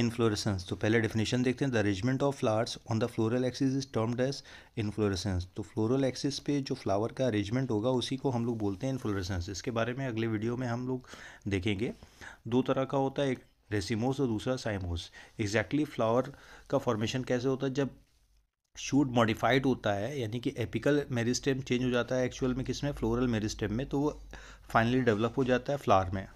inflorescence तो पहले definition देखते हैं the arrangement of flowers on the floral axis is termed as inflorescence तो फ्लोरल एक्सिस पे जो फ्लावर का अरेंजमेंट होगा उसी को हम लोग बोलते हैं इन्फ्लोरेसेंस इसके बारे में अगले वीडियो में हम लोग देखेंगे दो तरह का होता है एक रेसिमोस और दूसरा साइमोस एग्जैक्टली फ्लावर का फॉर्मेशन कैसे होता है जब शूट मॉडिफाइड होता है यानी कि एपिकल मेरिस्टेम चेंज हो जाता है एक्चुअल में किस में फ्लोरल मेरिस्टेम में तो वो फाइनली डेवलप हो जाता है फ्लावर में